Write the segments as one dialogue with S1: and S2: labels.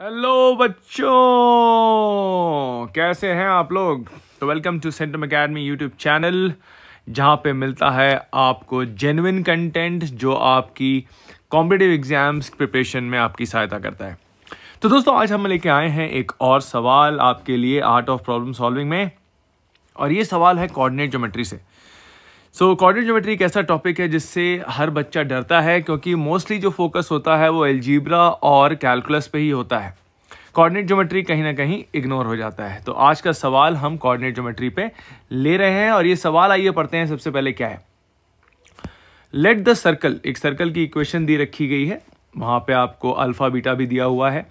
S1: Hello बच्चों कैसे हैं आप लोग तो welcome to Centum Academy YouTube channel जहाँ पे मिलता है आपको जेनविन कंटेंट जो आपकी कॉम्पिटिव एग्ज़ाम्स प्रिपरेशन में आपकी सहायता करता है तो दोस्तों आज हम लेके आए हैं एक और सवाल आपके लिए आर्ट ऑफ प्रॉब्लम सॉल्विंग में और ये सवाल है कोऑर्डिनेट ज्योमेट्री से सो कॉर्डिनेट ज्योमेट्री एक ऐसा टॉपिक है जिससे हर बच्चा डरता है क्योंकि मोस्टली जो फोकस होता है वो एल्जीब्रा और कैलकुलस पे ही होता है कोऑर्डिनेट ज्योमेट्री कहीं ना कहीं इग्नोर हो जाता है तो आज का सवाल हम कोऑर्डिनेट ज्योमेट्री पे ले रहे हैं और ये सवाल आइए पढ़ते हैं सबसे पहले क्या है लेट द सर्कल एक सर्कल की इक्वेशन दी रखी गई है वहाँ पे आपको अल्फा बीटा भी दिया हुआ है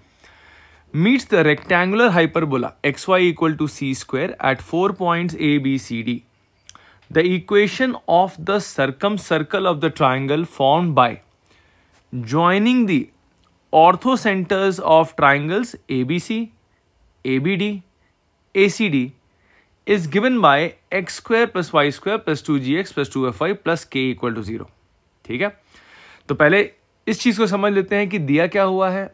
S1: meets the rectangular hyperbola x Y equal to c square at four points A B C D the equation of the circumcircle of the triangle formed by joining the orthocenters of triangles ABC, ABD, ACD is given by x square plus y square plus 2gx plus 2fy plus k equal to zero ठीक है तो पहले इस चीज़ को समझ लेते हैं कि दिया क्या हुआ है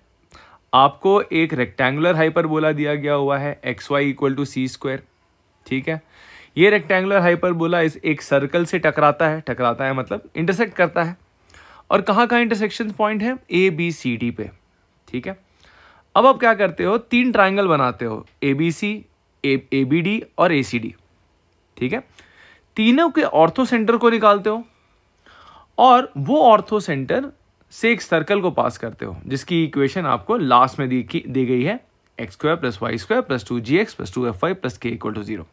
S1: आपको एक रेक्टेंगुलर हाइपरबोला दिया गया हुआ है x Y equal to C square ठीक है ये रेक्टेंगुलर हाइपरबोला इस एक सर्कल से टकराता है टकराता है मतलब इंटरसेक्ट करता है और कहाँ कहाँ इंटरसेक्शन पॉइंट है ए बी सी डी पे ठीक है अब आप क्या करते हो तीन ट्राइंगल बनाते हो A B C A B D और ए सी डी ठीक है तीनों के ऑर्थो सेंटर को निकालते हो और वो ऑर्थो सेंटर से एक सर्कल को पास करते हो जिसकी इक्वेशन आपको लास्ट में दी, दी गई है x square plus Y square plus two जी x plus two F Y plus के इक्वल टू जीरो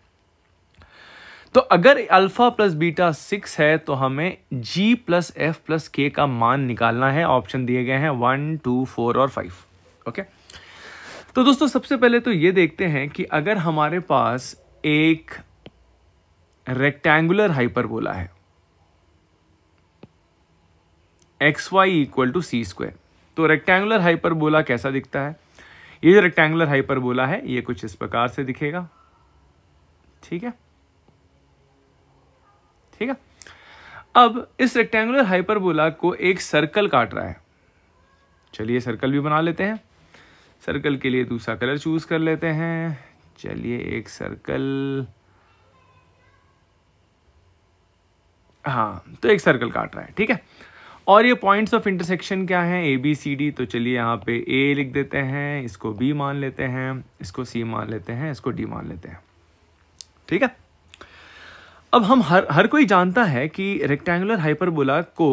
S1: तो अगर अल्फ़ा प्लस बीटा सिक्स है तो हमें जी प्लस एफ प्लस के का मान निकालना है ऑप्शन दिए गए हैं वन टू फोर और फाइव ओके तो दोस्तों सबसे पहले तो ये देखते हैं कि अगर हमारे पास एक रेक्टेंगुलर हाइपरबोला है x Y equal to C square तो रेक्टेंगुलर हाइपरबोला कैसा दिखता है ये जो रेक्टेंगुलर हाइपरबोला है ये कुछ इस प्रकार से दिखेगा ठीक है ठीक है अब इस रेक्टेंगुलर हाइपरबोला को एक सर्कल काट रहा है चलिए सर्कल भी बना लेते हैं सर्कल के लिए दूसरा कलर चूज कर लेते हैं चलिए एक सर्कल हाँ तो एक सर्कल काट रहा है ठीक है और ये पॉइंट्स ऑफ इंटरसेक्शन क्या हैं ए बी सी डी तो चलिए यहाँ पे ए लिख देते हैं इसको बी मान लेते हैं इसको सी मान लेते हैं इसको डी मान लेते हैं ठीक है अब हम हर हर कोई जानता है कि रेक्टेंगुलर हाइपरबोला को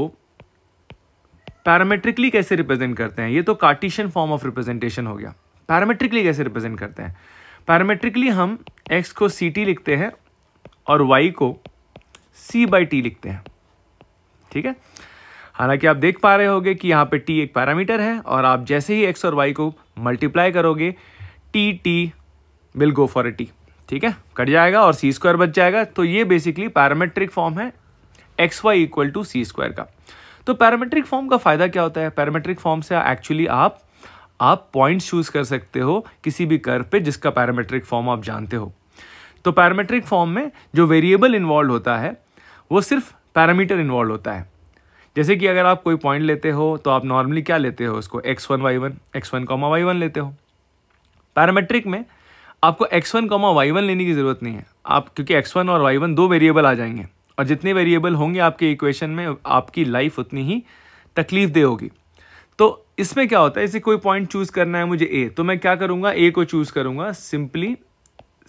S1: पैरामेट्रिकली कैसे रिप्रेजेंट करते हैं ये तो कार्टिशियन फॉर्म ऑफ रिप्रेजेंटेशन हो गया पैरामेट्रिकली कैसे रिप्रेजेंट करते हैं पैरामेट्रिकली हम एक्स को सी टी लिखते हैं और वाई को सी बाई टी लिखते हैं ठीक है हालांकि आप देख पा रहे होगे कि यहाँ पे टी एक पैरामीटर है और आप जैसे ही एक्स और वाई को मल्टीप्लाई करोगे t t will go for a t ठीक है कट जाएगा और सी स्क्वायर बच जाएगा तो ये बेसिकली पैरामेट्रिक फॉर्म है x Y equal to C square का तो पैरामेट्रिक फॉर्म का फ़ायदा क्या होता है पैरामेट्रिक फॉर्म से एक्चुअली आप आप पॉइंट चूज़ कर सकते हो किसी भी कर पे जिसका पैरामेट्रिक फॉर्म आप जानते हो तो पैरामेट्रिक फॉर्म में जो वेरिएबल इन्वॉल्व होता है वो सिर्फ पैरामीटर इन्वॉल्व होता है जैसे कि अगर आप कोई पॉइंट लेते हो तो आप नॉर्मली क्या लेते हो उसको x one y one x one comma y one लेते हो पैरामेट्रिक में आपको x one comma y one लेने की ज़रूरत नहीं है आप क्योंकि एक्स वन और वाई वन दो वेरिएबल आ जाएंगे और जितने वेरिएबल होंगे आपके इक्वेशन में आपकी लाइफ उतनी ही तकलीफ दे होगी तो इसमें क्या होता है इसे कोई पॉइंट चूज़ करना है मुझे ए तो मैं क्या करूँगा ए को चूज़ करूँगा simply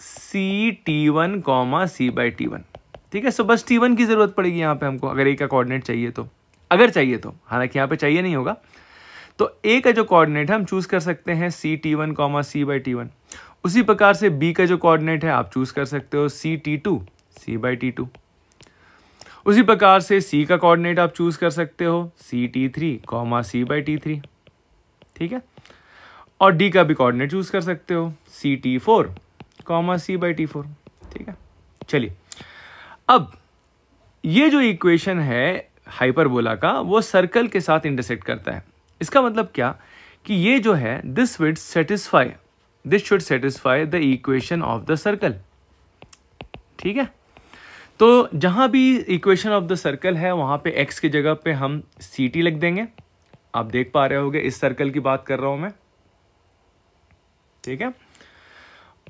S1: c T one comma C by T one ठीक है सो बस टी वन की ज़रूरत पड़ेगी यहाँ पे हमको अगर ए का कॉर्डिनेट चाहिए तो अगर चाहिए तो हालांकि यहाँ पे चाहिए नहीं होगा तो ए का जो कोऑर्डिनेट है हम चूज़ कर सकते हैं c T one comma C by T one उसी प्रकार से बी का जो कोऑर्डिनेट है आप चूज कर सकते हो C T two C by T two उसी प्रकार से सी का कोऑर्डिनेट आप चूज कर सकते हो C T three comma C by T three ठीक है और डी का भी कोऑर्डिनेट चूज कर सकते हो सी T four comma C by T four ठीक है चलिए अब ये जो इक्वेशन है हाइपरबोला का वो सर्कल के साथ इंटरसेक्ट करता है इसका मतलब क्या कि ये जो है this will satisfy this should satisfy the equation of the circle ठीक है तो जहां भी इक्वेशन ऑफ द सर्कल है वहां पे एक्स की जगह पे हम सी टी लिख देंगे आप देख पा रहे होगे इस सर्कल की बात कर रहा हूं मैं ठीक है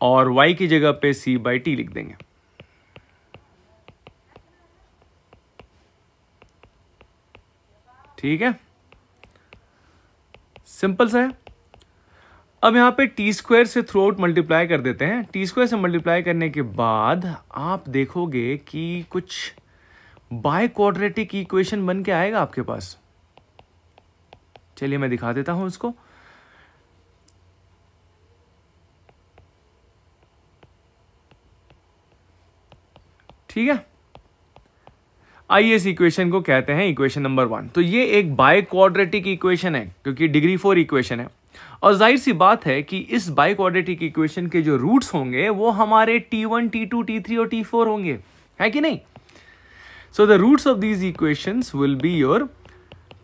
S1: और वाई की जगह पे सी बाई टी लिख देंगे ठीक है सिंपल सा है अब यहाँ पे टी स्क्वायर से थ्रू आउट मल्टीप्लाई कर देते हैं टी स्क्वायर से मल्टीप्लाई करने के बाद आप देखोगे कि कुछ बाय क्वाड्रेटिक इक्वेशन बन के आएगा आपके पास चलिए मैं दिखा देता हूं उसको ठीक है आइए इस इक्वेशन को कहते हैं इक्वेशन नंबर वन तो ये एक बाय क्वाड्रेटिक इक्वेशन है क्योंकि डिग्री फोर इक्वेशन है और जाहिर सी बात है कि इस बाई क्वाड्रेटिक इक्वेशन के जो रूट्स होंगे वो हमारे T one T two T three और टी फोर होंगे है कि नहीं so the roots of these equation will be your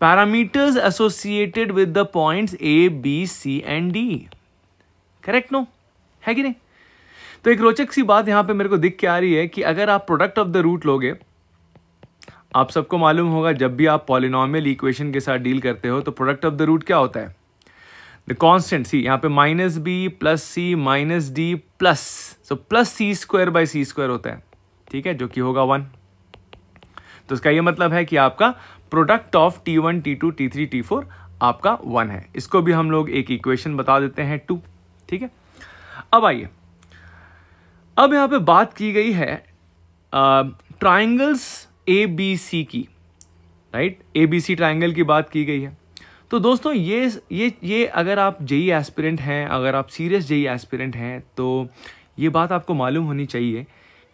S1: parameters associated with the points A B C and D correct no है कि नहीं तो एक रोचक सी बात यहां पे मेरे को दिख के आ रही है कि अगर आप प्रोडक्ट ऑफ द रूट लोगे आप सबको मालूम होगा जब भी आप पॉलिनॉमियल इक्वेशन के साथ डील करते हो तो प्रोडक्ट ऑफ द रूट क्या होता है द कॉन्स्टेंट सी यहाँ पे minus B plus C minus D plus so plus C square by C square होता है ठीक है जो कि होगा वन तो इसका ये मतलब है कि आपका product of T one T two T three T four आपका वन है इसको भी हम लोग एक इक्वेशन बता देते हैं टू ठीक है अब आइए अब यहाँ पे बात की गई है ट्राइंगल्स ए बी सी की right A B C triangle की बात की गई है तो दोस्तों ये ये ये अगर आप जेई एस्पिरेंट हैं अगर आप सीरियस जेई एस्पिरेंट हैं तो ये बात आपको मालूम होनी चाहिए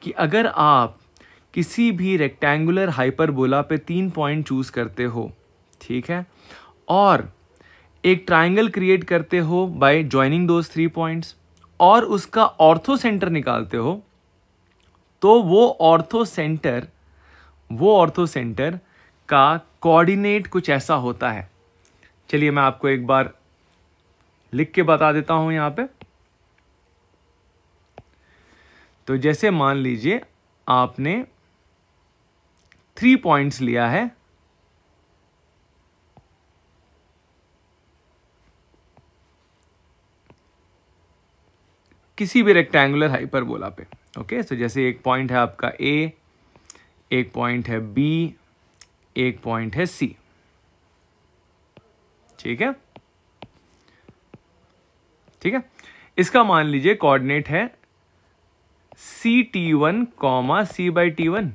S1: कि अगर आप किसी भी रेक्टेंगुलर हाइपरबोला पे तीन पॉइंट चूज़ करते हो ठीक है और एक ट्राइंगल क्रिएट करते हो by joining those three points और उसका ऑर्थो सेंटर निकालते हो तो वो ऑर्थो सेंटर वो ऑर्थो सेंटर का कोऑर्डिनेट कुछ ऐसा होता है चलिए मैं आपको एक बार लिख के बता देता हूं यहां पे तो जैसे मान लीजिए आपने थ्री पॉइंट्स लिया है किसी भी रेक्टेंगुलर हाइपरबोला पे ओके सो जैसे एक पॉइंट है आपका ए एक पॉइंट है बी एक पॉइंट है सी ठीक है ठीक है इसका मान लीजिए कोऑर्डिनेट है C T one comma C by T one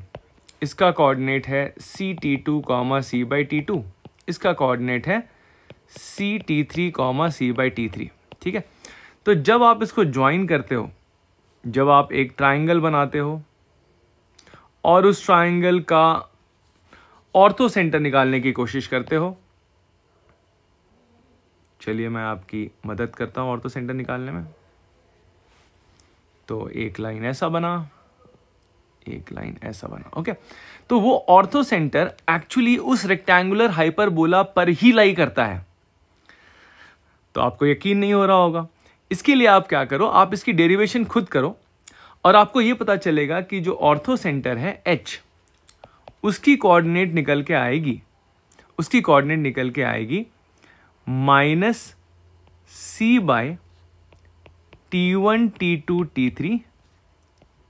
S1: इसका कोऑर्डिनेट है C T two comma C by T two इसका कोऑर्डिनेट है C T three comma C by T three ठीक है तो जब आप इसको ज्वाइन करते हो जब आप एक ट्राइंगल बनाते हो और उस ट्राइंगल का ऑर्थो सेंटर निकालने की कोशिश करते हो चलिए मैं आपकी मदद करता हूँ और तो सेंटर निकालने में तो एक लाइन ऐसा बना एक लाइन ऐसा बना ओके तो वो ऑर्थो सेंटर एक्चुअली उस रेक्टेंगुलर हाइपरबोला पर ही लाई करता है तो आपको यकीन नहीं हो रहा होगा इसके लिए आप क्या करो आप इसकी डेरिवेशन खुद करो और आपको ये पता चलेगा कि जो ऑर्थो सेंटर है एच उसकी कोऑर्डिनेट निकल के आएगी उसकी कोऑर्डिनेट निकल के आएगी minus C by T one T two T three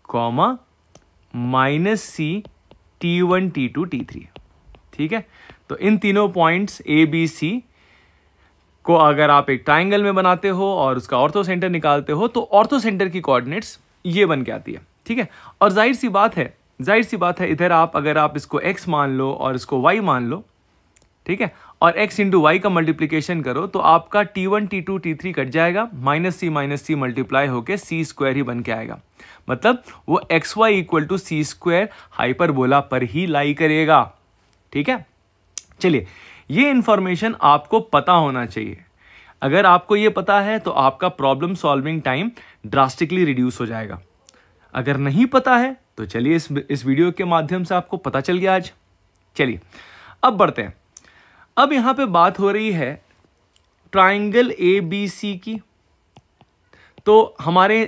S1: comma minus C T one T two T three ठीक है तो इन तीनों पॉइंट्स ए बी सी को अगर आप एक ट्राइंगल में बनाते हो और उसका ऑर्थो सेंटर निकालते हो तो ऑर्थो सेंटर की कोऑर्डिनेट्स ये बन के आती है ठीक है और जाहिर सी बात है जाहिर सी बात है इधर आप अगर आप इसको एक्स मान लो और इसको वाई मान लो ठीक है और x इंटू वाई का मल्टीप्लीकेशन करो तो आपका t1, t2, t3 कट जाएगा minus C minus C multiply होकर सी स्क्वायर ही बन के आएगा मतलब वो X Y equal to C square hyperbola पर ही लाई करेगा ठीक है चलिए ये इंफॉर्मेशन आपको पता होना चाहिए अगर आपको ये पता है तो आपका problem solving time drastically reduce हो जाएगा अगर नहीं पता है तो चलिए इस इस वीडियो के माध्यम से आपको पता चल गया आज चलिए अब बढ़ते हैं अब यहाँ पे बात हो रही है ट्राइंगल ए बी सी की तो हमारे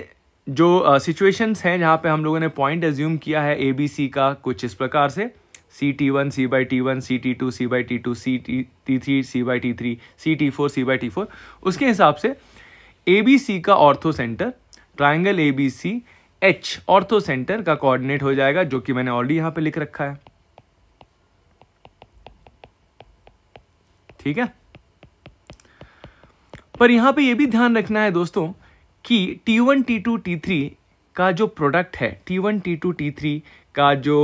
S1: जो सिचुएशंस हैं जहाँ पे हम लोगों ने पॉइंट एज्यूम किया है ए बी सी का कुछ इस प्रकार से C T one C by T one C T two C by T two C T T three C by T three C T four C by T four उसके हिसाब से A B C का orthocentre triangle A B C H orthocentre का coordinate हो जाएगा जो कि मैंने ऑलरेडी यहाँ पे लिख रखा है ठीक है पर यहां पे ये भी ध्यान रखना है दोस्तों कि T1, T2, T3 का जो प्रोडक्ट है T1, T2, T3 का जो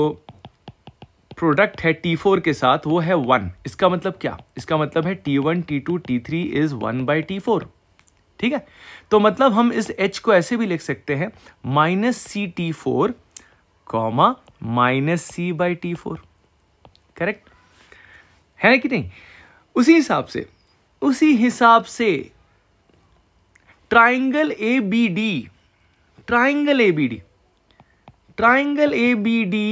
S1: प्रोडक्ट है T4 के साथ वो है वन इसका मतलब क्या इसका मतलब है T1, T2, T3 is one by T ठीक है तो मतलब हम इस H को ऐसे भी लिख सकते हैं minus C T four comma minus C by T four correct है कि नहीं उसी हिसाब से उसी हिसाब से triangle A B D triangle A B D triangle A B D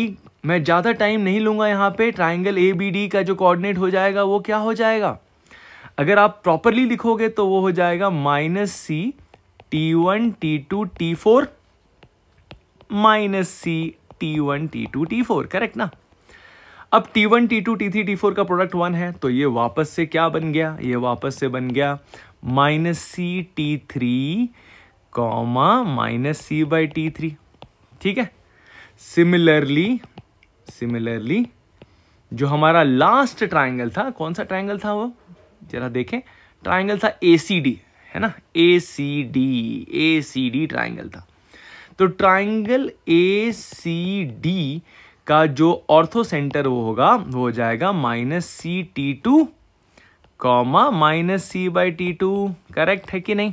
S1: मैं ज़्यादा टाइम नहीं लूँगा यहाँ पे ट्राइंगल ए बी डी का जो कोऑर्डिनेट हो जाएगा वो क्या हो जाएगा अगर आप प्रॉपरली लिखोगे तो वो हो जाएगा minus C T one T two T four minus C T one T two T four correct ना अब T one T two T three T four का प्रोडक्ट वन है तो ये वापस से क्या बन गया ये वापस से बन गया minus C T three comma minus C by T three ठीक है सिमिलरली सिमिलरली जो हमारा लास्ट ट्राइंगल था कौन सा ट्राइंगल था वो जरा देखें ट्राइंगल था ए सी डी है ना A C D A C D triangle था तो ट्राइंगल ए सी डी का जो ऑर्थो सेंटर वो होगा वो हो जाएगा minus C T two comma minus C by T two correct है कि नहीं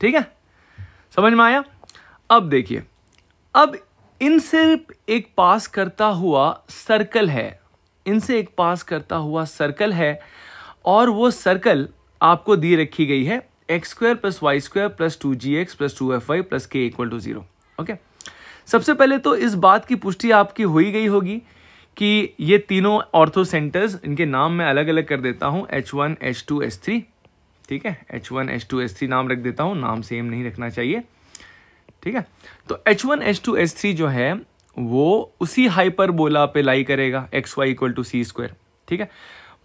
S1: ठीक है समझ में आया अब देखिए अब इनसे एक पास करता हुआ सर्कल है इनसे एक पास करता हुआ सर्कल है और वो सर्कल आपको दी रखी गई है x square plus Y square plus two जी x plus two F Y plus के इक्वल टू जीरो ओके सबसे पहले तो इस बात की पुष्टि आपकी हो ही गई होगी कि ये तीनों ऑर्थो सेंटर्स इनके नाम मैं अलग अलग कर देता हूँ H one H two three ठीक है H one H two three नाम रख देता हूँ नाम सेम नहीं रखना चाहिए ठीक है तो H one H two three जो है वो उसी हाइपर बोला पे लाई करेगा X Y equal to C square ठीक है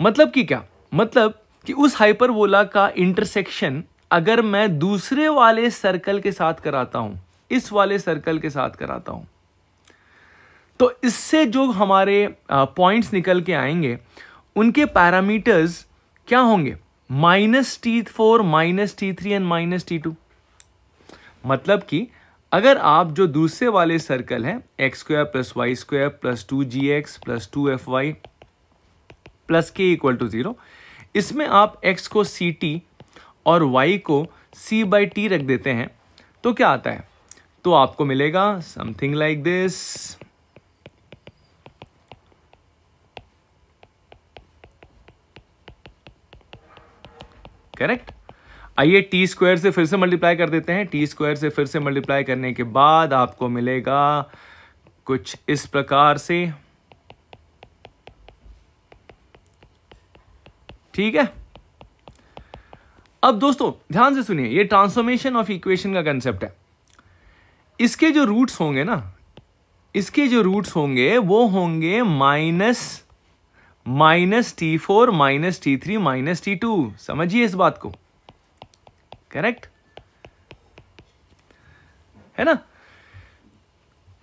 S1: मतलब कि क्या मतलब कि उस हाइपर बोला का इंटरसेक्शन अगर मैं दूसरे वाले सर्कल के साथ कराता हूँ इस वाले सर्कल के साथ कराता हूं तो इससे जो हमारे पॉइंट्स निकल के आएंगे उनके पैरामीटर्स क्या होंगे minus T four minus T three and minus T two मतलब कि अगर आप जो दूसरे वाले सर्कल है x square plus Y square plus two जी x plus two F Y plus के इक्वल टू ज़ीरो इसमें आप एक्स को सी टी और वाई को सी बाई टी रख देते हैं तो क्या आता है तो आपको मिलेगा समथिंग लाइक दिस करेक्ट आइए टी स्क्वायर से फिर से मल्टीप्लाई कर देते हैं टी स्क्वायर से फिर से मल्टीप्लाई करने के बाद आपको मिलेगा कुछ इस प्रकार से ठीक है अब दोस्तों ध्यान से सुनिए ये ट्रांसफॉर्मेशन ऑफ इक्वेशन का कंसेप्ट है इसके जो रूट्स होंगे ना इसके जो रूट्स होंगे वो होंगे minus minus T four minus T three minus T two समझिए इस बात को करेक्ट है ना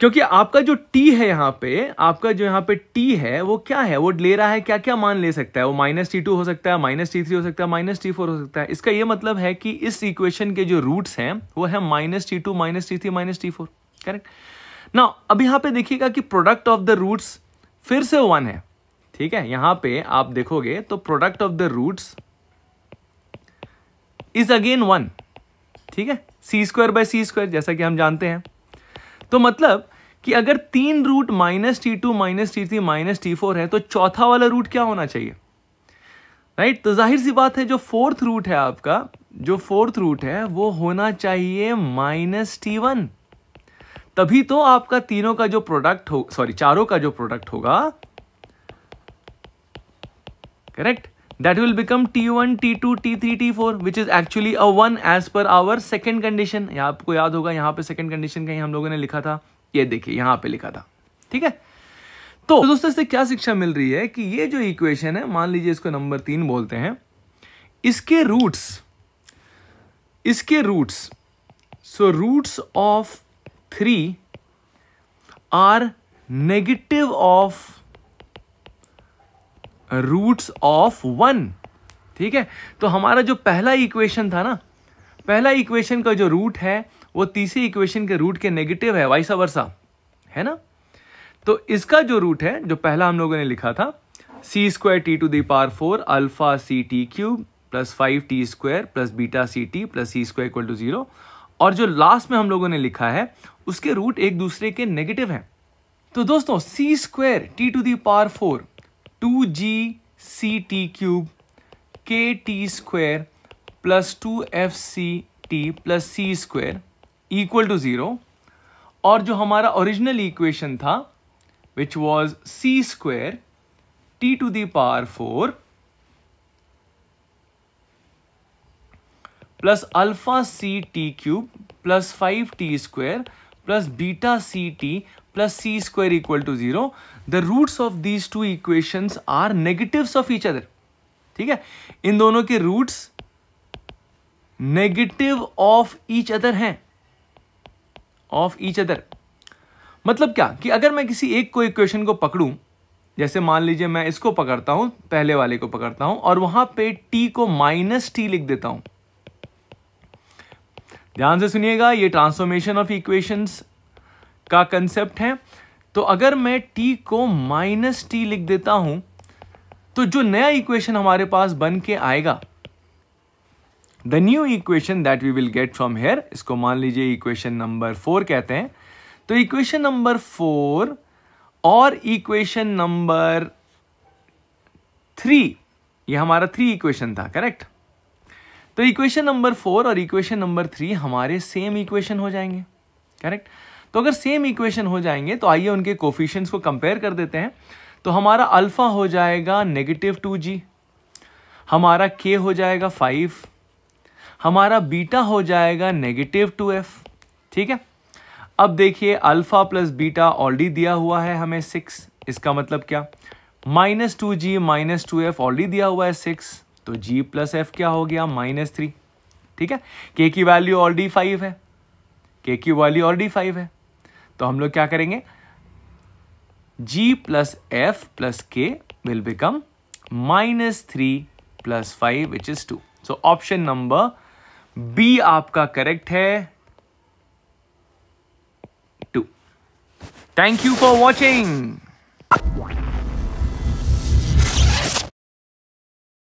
S1: क्योंकि आपका जो टी है यहाँ पे आपका जो यहाँ पे टी है वो क्या है वो ले रहा है क्या क्या मान ले सकता है वो माइनस टी टू हो सकता है माइनस टी थ्री हो सकता है माइनस टी फोर हो सकता है इसका ये मतलब है कि इस इक्वेशन के जो रूट्स हैं वो है minus T two minus T three minus T four correct ना अब यहाँ पे देखिएगा कि प्रोडक्ट ऑफ द रूट्स फिर से वन है ठीक है यहाँ पे आप देखोगे तो product of the roots is again one ठीक है C square by C square जैसा कि हम जानते हैं तो मतलब कि अगर तीन root minus T two minus T three minus T four है तो चौथा वाला रूट क्या होना चाहिए राइट right? तो जाहिर सी बात है जो फोर्थ रूट है आपका जो फोर्थ रूट है वो होना चाहिए माइनस टी वन तभी तो आपका तीनों का जो प्रोडक्ट हो सॉरी चारों का जो प्रोडक्ट होगा correct that will become T1, T2, T3, T4 which is actually a 1 as per our second condition या आपको याद होगा यहाँ पे second condition कहीं हम लोगों ने लिखा था ये देखिए यहाँ पे लिखा था ठीक है तो दोस्तों इससे क्या शिक्षा मिल रही है कि ये जो इक्वेशन है मान लीजिए इसको नंबर तीन बोलते हैं इसके रूट्स इसके roots so roots of three are negative of roots of one ठीक है तो हमारा जो पहला इक्वेशन था ना पहला इक्वेशन का जो रूट है वो तीसरी इक्वेशन के रूट के नेगेटिव है वाइसा वर्षा है ना तो इसका जो रूट है जो पहला हम लोगों ने लिखा था C square T to the power four alpha C T cube plus five T square plus beta C T plus C square equal to zero और जो लास्ट में हम लोगों ने लिखा है उसके रूट एक दूसरे के नेगेटिव हैं तो दोस्तों C square T to the power four two G C T cube के T square plus two F C T plus C square equal to zero और जो हमारा ओरिजिनल इक्वेशन था which was C square T to the power four plus alpha C T cube plus five T square plus beta ct plus c square equal to 0 the roots of these two equations are negatives of each other ठीक है इन दोनों के roots negative of each other हैं of each other मतलब क्या कि अगर मैं किसी एक को इक्वेशन को पकड़ूं जैसे मान लीजिए मैं इसको पकड़ता हूं पहले वाले को पकड़ता हूं और वहां पे t को माइनस टी लिख देता हूं ध्यान से सुनिएगा ये ट्रांसफॉर्मेशन ऑफ इक्वेशंस का कंसेप्ट है तो अगर मैं टी को माइनस टी लिख देता हूं तो जो नया इक्वेशन हमारे पास बन के आएगा the new equation that we will get from here इसको मान लीजिए इक्वेशन नंबर फोर कहते हैं तो इक्वेशन नंबर फोर और इक्वेशन नंबर थ्री ये हमारा थ्री इक्वेशन था करेक्ट तो इक्वेशन नंबर फोर और इक्वेशन नंबर थ्री हमारे सेम इक्वेशन हो जाएंगे करेक्ट तो अगर सेम इक्वेशन हो जाएंगे तो आइए उनके कोफिशंस को कंपेयर कर देते हैं तो हमारा अल्फा हो जाएगा नेगेटिव टू जी हमारा के हो जाएगा फाइव हमारा बीटा हो जाएगा नेगेटिव टू एफ ठीक है अब देखिए अल्फा प्लस बीटा ऑलरेडी दिया हुआ है हमें सिक्स इसका मतलब क्या minus two G minus two F already दिया हुआ है सिक्स तो g प्लस एफ क्या हो गया माइनस थ्री ठीक है k की वैल्यू ऑलरेडी फाइव है k की वैल्यू ऑलरेडी फाइव है तो हम लोग क्या करेंगे g plus F plus K will become minus three plus five which is two so option number B आपका करेक्ट है two thank you for watching